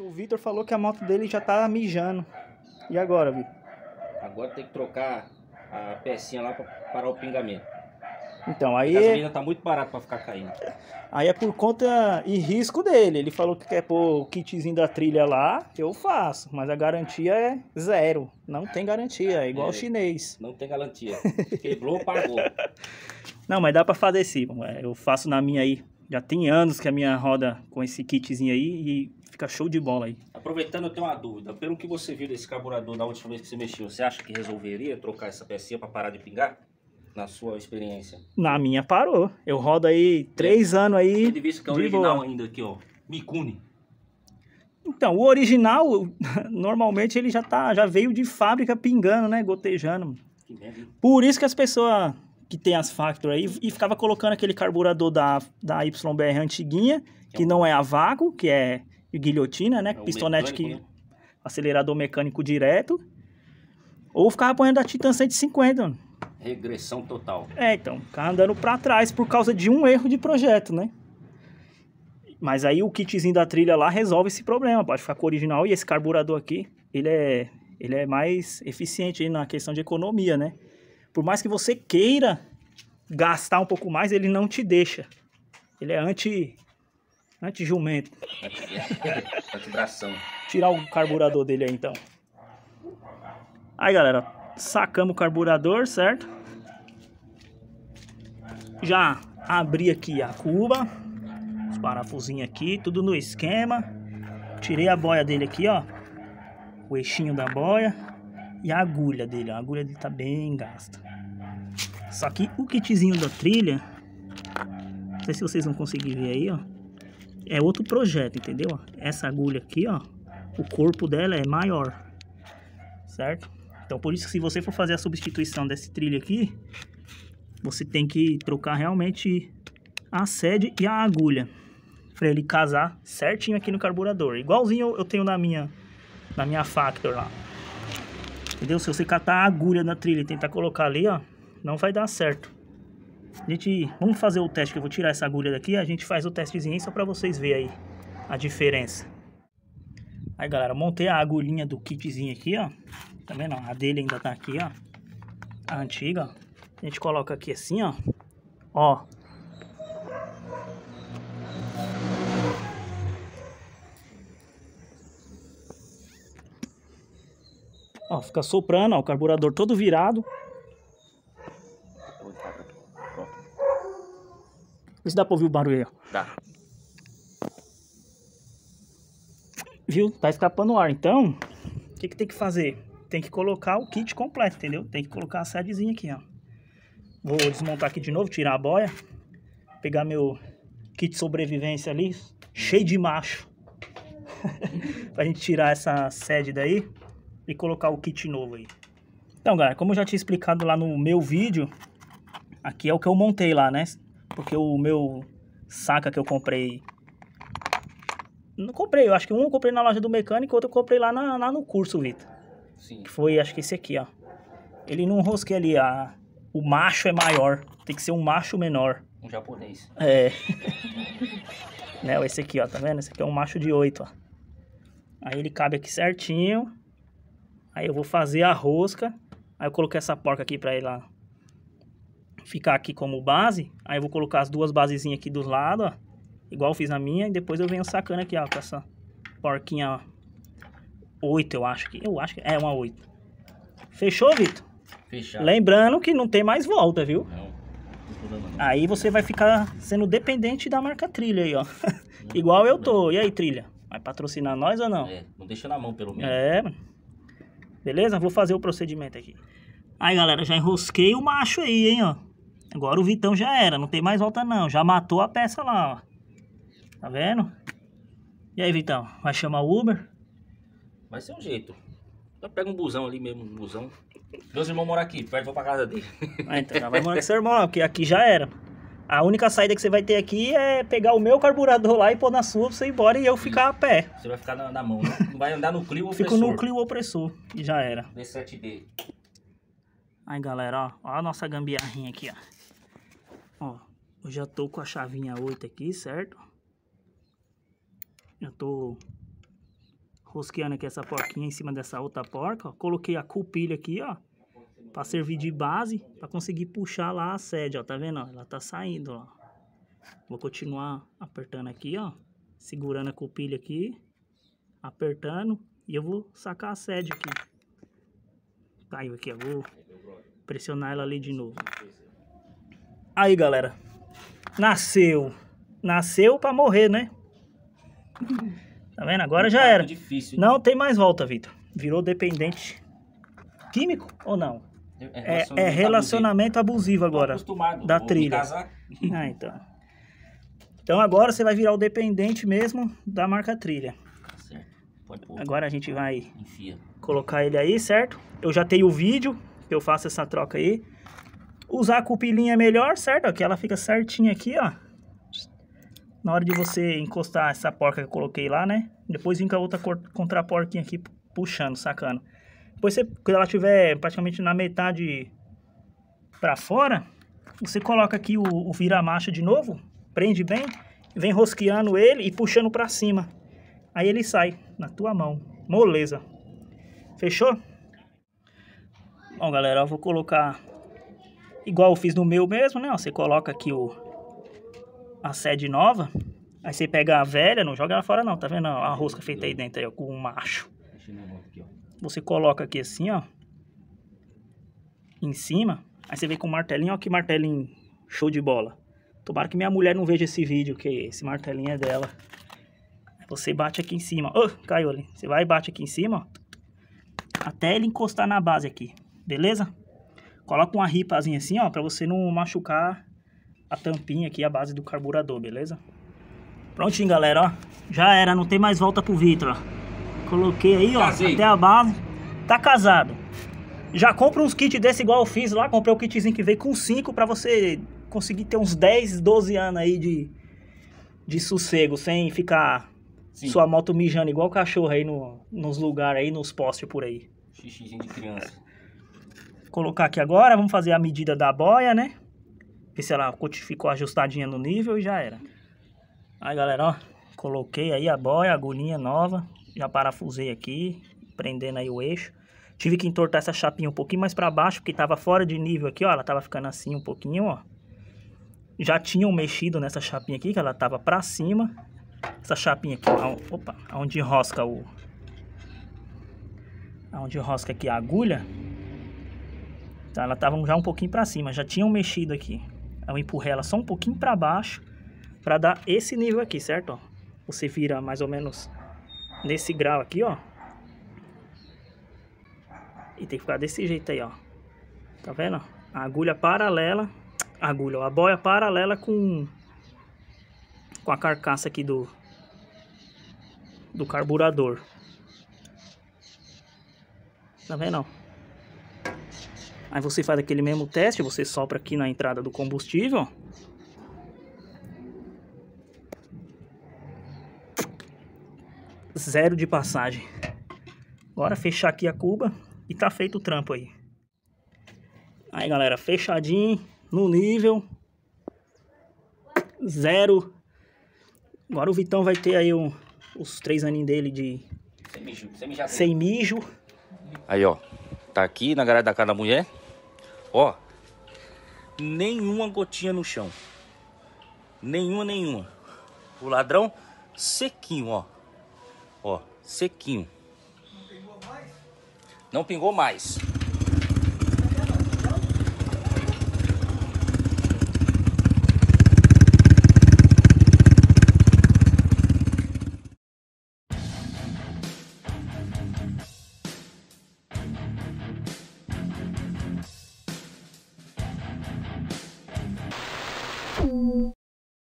o Vitor falou que a moto dele já tá mijando. E agora, Vitor? Agora tem que trocar a pecinha lá para parar o pingamento. Então, aí. A gasolina tá muito barata para ficar caindo. Aí é por conta e risco dele. Ele falou que quer pôr o kitzinho da trilha lá, eu faço. Mas a garantia é zero. Não tem garantia, é igual é, chinês. Não tem garantia. Quebrou, pagou. Não, mas dá para fazer sim. Eu faço na minha aí. Já tem anos que a minha roda com esse kitzinho aí e Fica show de bola aí. Aproveitando, eu tenho uma dúvida. Pelo que você viu desse carburador da última vez que você mexeu, você acha que resolveria trocar essa pecinha para parar de pingar? Na sua experiência? Na minha parou. Eu rodo aí três é. anos aí. De visto que é o original boa. ainda aqui, ó. Mikuni. Então, o original, normalmente ele já, tá, já veio de fábrica pingando, né? Gotejando. Que merda. Por isso que as pessoas que tem as Factor aí e ficava colocando aquele carburador da, da YBR antiguinha, que é não é a vácuo, que é de guilhotina, né? É pistonete que. Né? Acelerador mecânico direto. Ou ficava apanhando a Titan 150, mano. Regressão total. É, então, ficava andando para trás por causa de um erro de projeto, né? Mas aí o kitzinho da trilha lá resolve esse problema, pode ficar com o original e esse carburador aqui, ele é, ele é mais eficiente na questão de economia, né? Por mais que você queira gastar um pouco mais, ele não te deixa. Ele é anti de é jumento é Tirar o carburador dele aí, então. Aí, galera, sacamos o carburador, certo? Já abri aqui a cuba, os parafusinhos aqui, tudo no esquema. Tirei a boia dele aqui, ó. O eixinho da boia e a agulha dele, ó. A agulha dele tá bem gasta. Só que o kitzinho da trilha, não sei se vocês vão conseguir ver aí, ó é outro projeto, entendeu? Essa agulha aqui, ó, o corpo dela é maior, certo? Então, por isso que se você for fazer a substituição desse trilho aqui, você tem que trocar realmente a sede e a agulha para ele casar certinho aqui no carburador. Igualzinho eu tenho na minha, na minha Factor lá. Entendeu? Se você catar a agulha na trilha e tentar colocar ali, ó, não vai dar certo. A gente, vamos fazer o teste, que eu vou tirar essa agulha daqui, a gente faz o testezinho só para vocês verem aí a diferença. Aí, galera, montei a agulhinha do kitzinho aqui, ó. Tá vendo? A dele ainda tá aqui, ó. A antiga. A gente coloca aqui assim, ó. Ó. Ó, fica soprando, ó, o carburador todo virado. Vê se dá pra ouvir o barulho aí, ó. Dá. Viu? Tá escapando o ar. Então, o que, que tem que fazer? Tem que colocar o kit completo, entendeu? Tem que colocar a sedezinha aqui, ó. Vou desmontar aqui de novo, tirar a boia. Pegar meu kit sobrevivência ali, cheio de macho. pra gente tirar essa sede daí e colocar o kit novo aí. Então, galera, como eu já tinha explicado lá no meu vídeo, aqui é o que eu montei lá, né? Porque o meu saca que eu comprei... Não comprei, eu acho que um eu comprei na loja do mecânico, outro eu comprei lá, na, lá no curso, Vitor. Sim. Que foi, acho que esse aqui, ó. Ele não rosquei ali, a... o macho é maior. Tem que ser um macho menor. Um japonês. É. né, esse aqui, ó, tá vendo? Esse aqui é um macho de 8, ó. Aí ele cabe aqui certinho. Aí eu vou fazer a rosca. Aí eu coloquei essa porca aqui pra ele lá ficar aqui como base, aí eu vou colocar as duas basezinhas aqui dos lados, ó, igual eu fiz na minha, e depois eu venho sacando aqui, ó, com essa porquinha 8, eu acho que, eu acho que é uma 8. Fechou, Vitor? Fechado. Lembrando que não tem mais volta, viu? Não. Aí você vai ficar sendo dependente da marca trilha aí, ó. Igual eu tô. E aí, trilha? Vai patrocinar nós ou não? É, não deixa na mão pelo menos. É, Beleza? Vou fazer o procedimento aqui. Aí, galera, já enrosquei o macho aí, hein, ó. Agora o Vitão já era, não tem mais volta não. Já matou a peça lá, ó. Tá vendo? E aí, Vitão? Vai chamar o Uber? Vai ser um jeito. só pega um busão ali mesmo, um busão. Meus irmãos moram aqui, vai vou pra casa dele. Ah, então já vai morar com seu irmão, porque é aqui já era. A única saída que você vai ter aqui é pegar o meu carburador lá e pôr na sua pra você ir embora e eu ficar a pé. Você vai ficar na, na mão, né? Não vai andar no clio opressor. Fico no clio opressor e já era. V7D. Aí galera, ó, ó a nossa gambiarrinha aqui, ó. Ó, eu já tô com a chavinha 8 aqui, certo? Já tô rosqueando aqui essa porquinha em cima dessa outra porca, ó. Coloquei a cupilha aqui, ó, pra servir de base, pra conseguir puxar lá a sede, ó, tá vendo? ó Ela tá saindo, ó. Vou continuar apertando aqui, ó, segurando a cupilha aqui, apertando, e eu vou sacar a sede aqui. Caiu aqui, agora vou Pressionar ela ali de novo. Aí, galera. Nasceu. Nasceu pra morrer, né? Tá vendo? Agora já tá era. Difícil, não tem mais volta, Vitor. Virou dependente químico ou não? É, é, é, é relacionamento abusivo, abusivo agora. Acostumado. Da trilha. Ah, então. Então agora você vai virar o dependente mesmo da marca trilha. Tá certo. Agora a gente vai Enfia. colocar ele aí, certo? Eu já tenho o vídeo, que eu faço essa troca aí. Usar a cupilinha é melhor, certo? Aqui ela fica certinha aqui, ó. Na hora de você encostar essa porca que eu coloquei lá, né? Depois vem com a outra contraporquinha aqui puxando, sacando. Depois, você, quando ela estiver praticamente na metade para fora, você coloca aqui o, o vira-macho de novo, prende bem, vem rosqueando ele e puxando para cima. Aí ele sai na tua mão. Moleza. Fechou? Bom, galera, eu vou colocar igual eu fiz no meu mesmo, né? você coloca aqui o a sede nova, aí você pega a velha, não joga ela fora não, tá vendo? A rosca feita aí dentro aí, com o um macho. Você coloca aqui assim, ó, em cima, aí você vem com o martelinho, ó que martelinho show de bola. Tomara que minha mulher não veja esse vídeo, que esse martelinho é dela. Você bate aqui em cima, ó, oh, caiu ali. Você vai e bate aqui em cima, ó, até ele encostar na base aqui beleza? Coloca uma ripazinha assim, ó, pra você não machucar a tampinha aqui, a base do carburador, beleza? Prontinho, galera, ó. Já era, não tem mais volta pro Vitor, ó. Coloquei aí, ó, Casei. até a base. Tá casado. Já compra uns kits desse igual eu fiz lá. Comprei o um kitzinho que veio com 5 pra você conseguir ter uns 10, 12 anos aí de, de sossego, sem ficar Sim. sua moto mijando igual cachorro aí no, nos lugares aí, nos postes por aí. Xixi de criança colocar aqui agora, vamos fazer a medida da boia, né? Ver se ela ficou ajustadinha no nível e já era. Aí, galera, ó, coloquei aí a boia, a agulhinha nova, já parafusei aqui, prendendo aí o eixo. Tive que entortar essa chapinha um pouquinho mais para baixo, porque tava fora de nível aqui, ó, ela tava ficando assim um pouquinho, ó. Já tinham mexido nessa chapinha aqui, que ela tava para cima. Essa chapinha aqui, ó, opa, onde enrosca o... Onde enrosca aqui a agulha, Tá, ela estava já um pouquinho para cima, já tinham mexido aqui. Eu empurrei ela só um pouquinho para baixo para dar esse nível aqui, certo? Ó, você vira mais ou menos nesse grau aqui, ó. E tem que ficar desse jeito aí, ó. Tá vendo? A agulha paralela, agulha, ó, a boia paralela com com a carcaça aqui do do carburador. Tá vendo? Aí você faz aquele mesmo teste, você sopra aqui na entrada do combustível. Zero de passagem. Agora fechar aqui a cuba e tá feito o trampo aí. Aí galera, fechadinho, no nível. Zero. Agora o Vitão vai ter aí um, os três aninhos dele de... Sem mijo. Sem, sem mijo. Aí ó, tá aqui na garagem da casa da mulher. Ó, nenhuma gotinha no chão. Nenhuma, nenhuma. O ladrão sequinho, ó. Ó, sequinho. Não pingou mais? Não pingou mais.